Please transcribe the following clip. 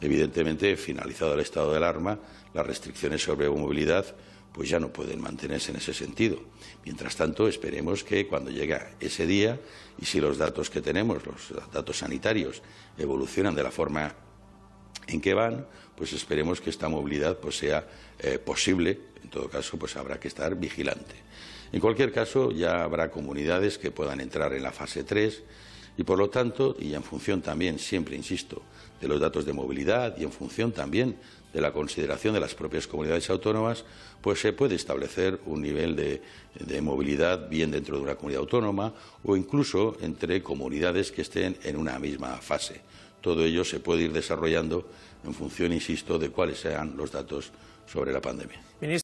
Evidentemente, finalizado el estado de alarma, las restricciones sobre movilidad pues ya no pueden mantenerse en ese sentido. Mientras tanto, esperemos que cuando llegue ese día y si los datos que tenemos, los datos sanitarios, evolucionan de la forma en que van, pues esperemos que esta movilidad pues sea eh, posible. En todo caso, pues habrá que estar vigilante. En cualquier caso, ya habrá comunidades que puedan entrar en la fase 3 y, por lo tanto, y en función también, siempre insisto, de los datos de movilidad y en función también de la consideración de las propias comunidades autónomas, pues se puede establecer un nivel de, movilidad bien dentro de una comunidad autónoma o incluso entre comunidades que estén en una misma fase. Todo ello se puede ir desarrollando en función, insisto, de cuáles sean los datos sobre la pandemia.